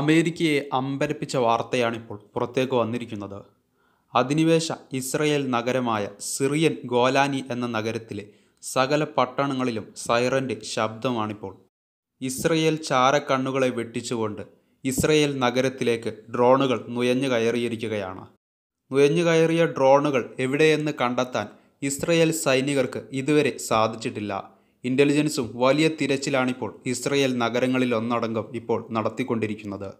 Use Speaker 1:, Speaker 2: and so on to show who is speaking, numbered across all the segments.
Speaker 1: അമേരിക്കയെ അമ്പരപ്പിച്ച വാർത്തയാണിപ്പോൾ പുറത്തേക്ക് വന്നിരിക്കുന്നത് അധിനിവേശ ഇസ്രയേൽ നഗരമായ സിറിയൻ ഗോലാനി എന്ന നഗരത്തിലെ സകല പട്ടണങ്ങളിലും സൈറൻ്റെ ശബ്ദമാണിപ്പോൾ ഇസ്രയേൽ ചാരക്കണ്ണുകളെ വെട്ടിച്ചുകൊണ്ട് ഇസ്രയേൽ നഗരത്തിലേക്ക് ഡ്രോണുകൾ നുയഞ്ഞു കയറിയിരിക്കുകയാണ് നുയഞ്ഞു കയറിയ ഡ്രോണുകൾ എവിടെയെന്ന് കണ്ടെത്താൻ ഇസ്രയേൽ സൈനികർക്ക് ഇതുവരെ സാധിച്ചിട്ടില്ല ഇന്റലിജൻസും വലിയ തിരച്ചിലാണിപ്പോൾ ഇസ്രയേൽ നഗരങ്ങളിൽ ഒന്നടങ്കം ഇപ്പോൾ നടത്തിക്കൊണ്ടിരിക്കുന്നത്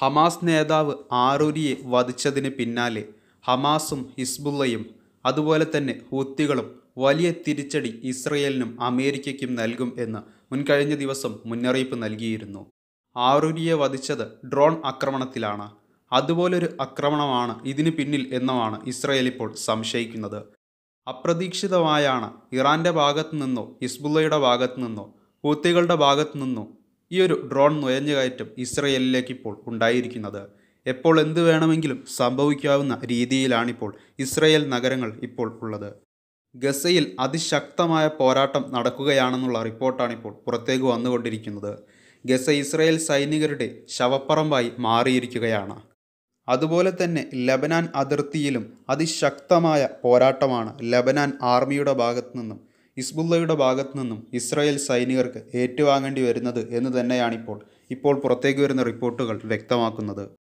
Speaker 1: ഹമാസ് നേതാവ് ആറൂരിയെ വധിച്ചതിന് പിന്നാലെ ഹമാസും ഹിസ്ബുള്ളയും അതുപോലെ തന്നെ ഹൂത്തികളും വലിയ തിരിച്ചടി ഇസ്രയേലിനും അമേരിക്കയ്ക്കും നൽകും എന്ന് മുൻകഴിഞ്ഞ ദിവസം മുന്നറിയിപ്പ് നൽകിയിരുന്നു ആറൂരിയെ വധിച്ചത് ഡ്രോൺ ആക്രമണത്തിലാണ് അതുപോലൊരു ആക്രമണമാണ് ഇതിന് പിന്നിൽ എന്നുമാണ് ഇസ്രയേൽ ഇപ്പോൾ സംശയിക്കുന്നത് അപ്രതീക്ഷിതമായാണ് ഇറാൻ്റെ ഭാഗത്തു നിന്നോ ഹിസ്ബുള്ളയുടെ ഭാഗത്തു നിന്നോ ഹൂത്തികളുടെ ഭാഗത്തു നിന്നോ ഈ ഒരു ഡ്രോൺ നുഴഞ്ഞുകയറ്റം ഇസ്രയേലിലേക്ക് ഇപ്പോൾ ഉണ്ടായിരിക്കുന്നത് എപ്പോൾ എന്ത് വേണമെങ്കിലും സംഭവിക്കാവുന്ന രീതിയിലാണിപ്പോൾ ഇസ്രയേൽ നഗരങ്ങൾ ഇപ്പോൾ ഉള്ളത് ഗസയിൽ അതിശക്തമായ പോരാട്ടം നടക്കുകയാണെന്നുള്ള റിപ്പോർട്ടാണ് ഇപ്പോൾ പുറത്തേക്ക് വന്നുകൊണ്ടിരിക്കുന്നത് ഗസ ഇസ്രയേൽ സൈനികരുടെ ശവപ്പറമ്പായി മാറിയിരിക്കുകയാണ് അതുപോലെ തന്നെ ലബനാൻ അതിർത്തിയിലും അതിശക്തമായ പോരാട്ടമാണ് ലബനാൻ ആർമിയുടെ ഭാഗത്തു നിന്നും ഇസ്ബുല്ലയുടെ ഭാഗത്തു നിന്നും ഇസ്രായേൽ സൈനികർക്ക് ഏറ്റുവാങ്ങേണ്ടി വരുന്നത് എന്ന് തന്നെയാണിപ്പോൾ ഇപ്പോൾ പുറത്തേക്ക് വരുന്ന റിപ്പോർട്ടുകൾ വ്യക്തമാക്കുന്നത്